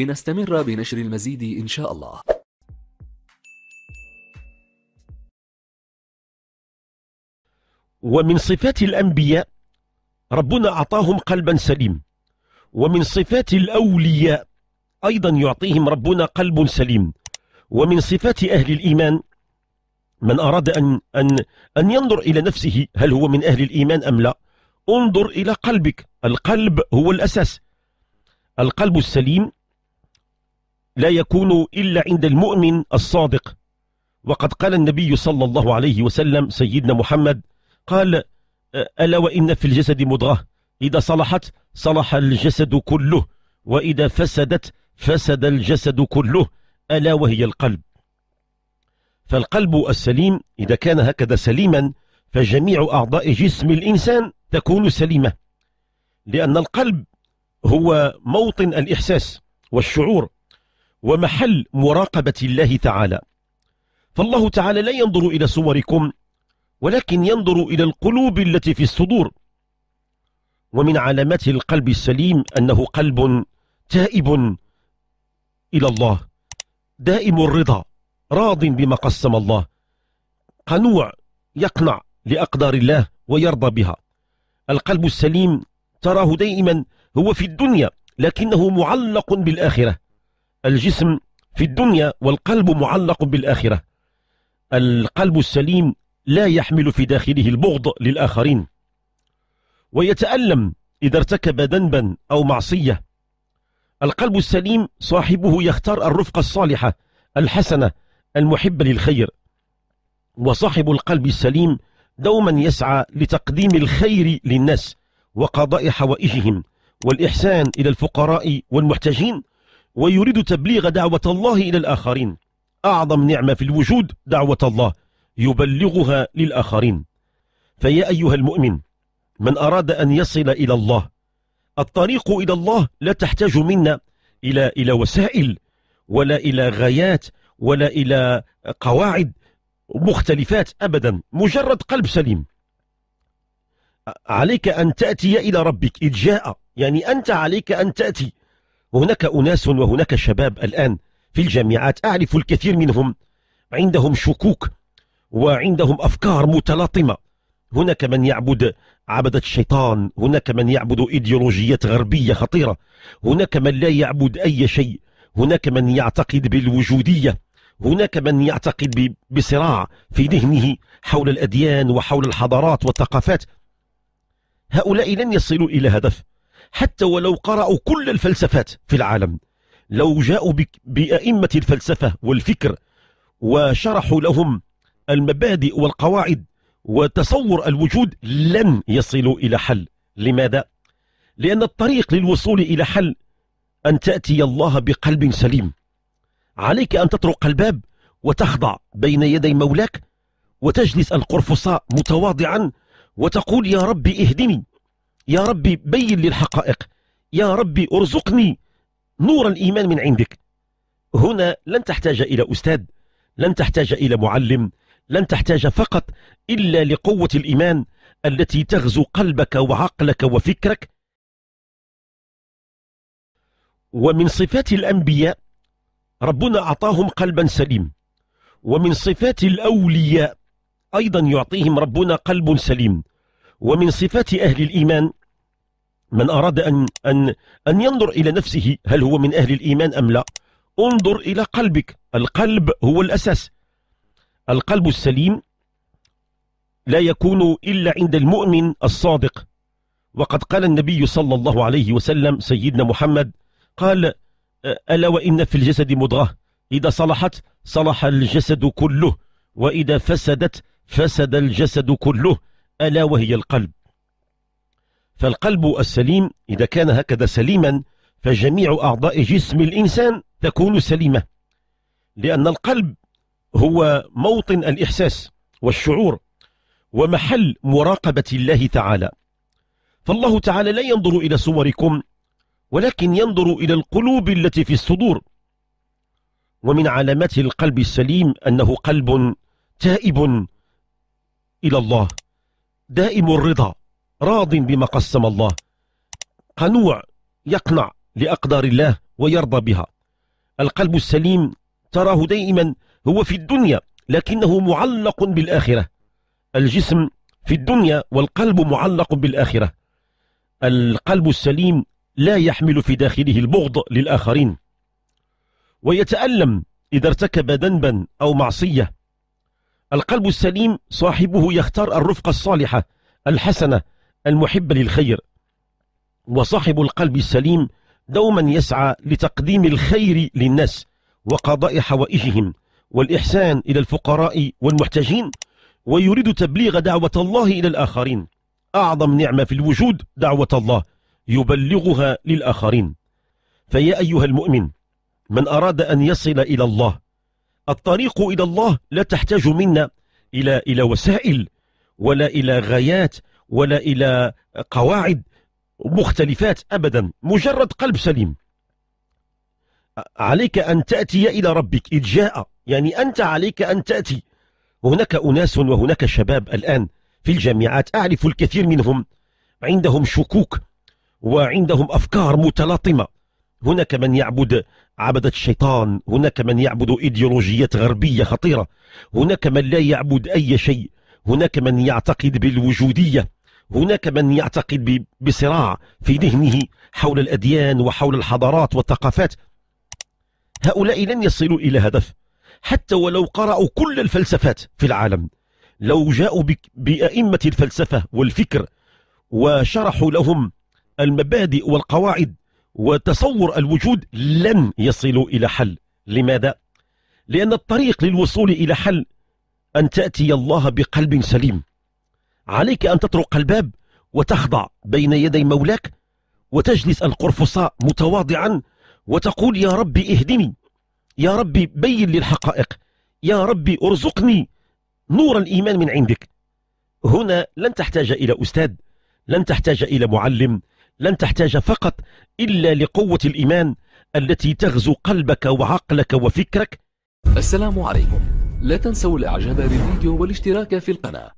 لنستمر بنشر المزيد إن شاء الله ومن صفات الأنبياء ربنا أعطاهم قلبا سليم ومن صفات الأولياء أيضا يعطيهم ربنا قلب سليم ومن صفات أهل الإيمان من أراد أن, أن, أن ينظر إلى نفسه هل هو من أهل الإيمان أم لا انظر إلى قلبك القلب هو الأساس القلب السليم لا يكون إلا عند المؤمن الصادق وقد قال النبي صلى الله عليه وسلم سيدنا محمد قال ألا وإن في الجسد مضغة إذا صلحت صلح الجسد كله وإذا فسدت فسد الجسد كله ألا وهي القلب فالقلب السليم إذا كان هكذا سليما فجميع أعضاء جسم الإنسان تكون سليمة لأن القلب هو موطن الإحساس والشعور ومحل مراقبة الله تعالى فالله تعالى لا ينظر إلى صوركم ولكن ينظر إلى القلوب التي في الصدور ومن علامات القلب السليم أنه قلب تائب إلى الله دائم الرضا راض بما قسم الله قنوع يقنع لأقدار الله ويرضى بها القلب السليم تراه دائما هو في الدنيا لكنه معلق بالآخرة الجسم في الدنيا والقلب معلق بالآخرة القلب السليم لا يحمل في داخله البغض للآخرين ويتألم إذا ارتكب ذنبا أو معصية القلب السليم صاحبه يختار الرفقة الصالحة الحسنة المحبة للخير وصاحب القلب السليم دوما يسعى لتقديم الخير للناس وقضاء حوائجهم والإحسان إلى الفقراء والمحتاجين ويريد تبليغ دعوة الله إلى الآخرين أعظم نعمة في الوجود دعوة الله يبلغها للآخرين فيا أيها المؤمن من أراد أن يصل إلى الله الطريق إلى الله لا تحتاج منا إلى, إلى وسائل ولا إلى غايات ولا إلى قواعد مختلفات أبدا مجرد قلب سليم عليك أن تأتي إلى ربك إذ جاء يعني أنت عليك أن تأتي وهناك أناس وهناك شباب الآن في الجامعات أعرف الكثير منهم عندهم شكوك وعندهم أفكار متلاطمة هناك من يعبد عبدة الشيطان هناك من يعبد إيديولوجيات غربية خطيرة هناك من لا يعبد أي شيء هناك من يعتقد بالوجودية هناك من يعتقد بصراع في ذهنه حول الأديان وحول الحضارات والثقافات هؤلاء لن يصلوا إلى هدف حتى ولو قرأوا كل الفلسفات في العالم لو جاءوا بأئمة الفلسفة والفكر وشرحوا لهم المبادئ والقواعد وتصور الوجود لن يصلوا إلى حل لماذا؟ لأن الطريق للوصول إلى حل أن تأتي الله بقلب سليم عليك أن تطرق الباب وتخضع بين يدي مولاك وتجلس القرفصاء متواضعا وتقول يا ربي اهدني يا ربي بين لي الحقائق يا ربي ارزقني نور الإيمان من عندك هنا لن تحتاج إلى أستاذ لن تحتاج إلى معلم لن تحتاج فقط إلا لقوة الإيمان التي تغزو قلبك وعقلك وفكرك ومن صفات الأنبياء ربنا أعطاهم قلبا سليم ومن صفات الأولياء أيضا يعطيهم ربنا قلب سليم ومن صفات أهل الإيمان من أراد أن, أن, أن ينظر إلى نفسه هل هو من أهل الإيمان أم لا انظر إلى قلبك القلب هو الأساس القلب السليم لا يكون إلا عند المؤمن الصادق وقد قال النبي صلى الله عليه وسلم سيدنا محمد قال ألا وإن في الجسد مضغة إذا صلحت صلح الجسد كله وإذا فسدت فسد الجسد كله ألا وهي القلب فالقلب السليم إذا كان هكذا سليما فجميع أعضاء جسم الإنسان تكون سليمة لأن القلب هو موطن الإحساس والشعور ومحل مراقبة الله تعالى فالله تعالى لا ينظر إلى صوركم ولكن ينظر إلى القلوب التي في الصدور ومن علامات القلب السليم أنه قلب تائب إلى الله دائم الرضا راض بما قسم الله قنوع يقنع لأقدار الله ويرضى بها القلب السليم تراه دائما هو في الدنيا لكنه معلق بالآخرة الجسم في الدنيا والقلب معلق بالآخرة القلب السليم لا يحمل في داخله البغض للآخرين ويتألم إذا ارتكب ذنبا أو معصية القلب السليم صاحبه يختار الرفقة الصالحة الحسنة المحب للخير وصاحب القلب السليم دوما يسعى لتقديم الخير للناس وقضاء حوائجهم والإحسان إلى الفقراء والمحتاجين ويريد تبليغ دعوة الله إلى الآخرين أعظم نعمة في الوجود دعوة الله يبلغها للآخرين فيا أيها المؤمن من أراد أن يصل إلى الله الطريق إلى الله لا تحتاج منا إلى, إلى وسائل ولا إلى غايات ولا إلى قواعد مختلفات أبدا مجرد قلب سليم عليك أن تأتي إلى ربك إذ جاء يعني أنت عليك أن تأتي هناك أناس وهناك شباب الآن في الجامعات أعرف الكثير منهم عندهم شكوك وعندهم أفكار متلاطمة هناك من يعبد عبدة الشيطان هناك من يعبد إيديولوجيات غربية خطيرة هناك من لا يعبد أي شيء هناك من يعتقد بالوجودية هناك من يعتقد بصراع في ذهنه حول الأديان وحول الحضارات والثقافات هؤلاء لن يصلوا إلى هدف حتى ولو قرأوا كل الفلسفات في العالم لو جاءوا بأئمة الفلسفة والفكر وشرحوا لهم المبادئ والقواعد وتصور الوجود لن يصلوا إلى حل لماذا؟ لأن الطريق للوصول إلى حل أن تأتي الله بقلب سليم عليك أن تطرق الباب وتخضع بين يدي مولاك وتجلس القرفصاء متواضعا وتقول يا ربي اهدني يا ربي بين لي الحقائق يا ربي ارزقني نور الإيمان من عندك هنا لن تحتاج إلى أستاذ لن تحتاج إلى معلم لن تحتاج فقط إلا لقوة الإيمان التي تغزو قلبك وعقلك وفكرك السلام عليكم لا تنسوا الإعجاب بالفيديو والاشتراك في القناة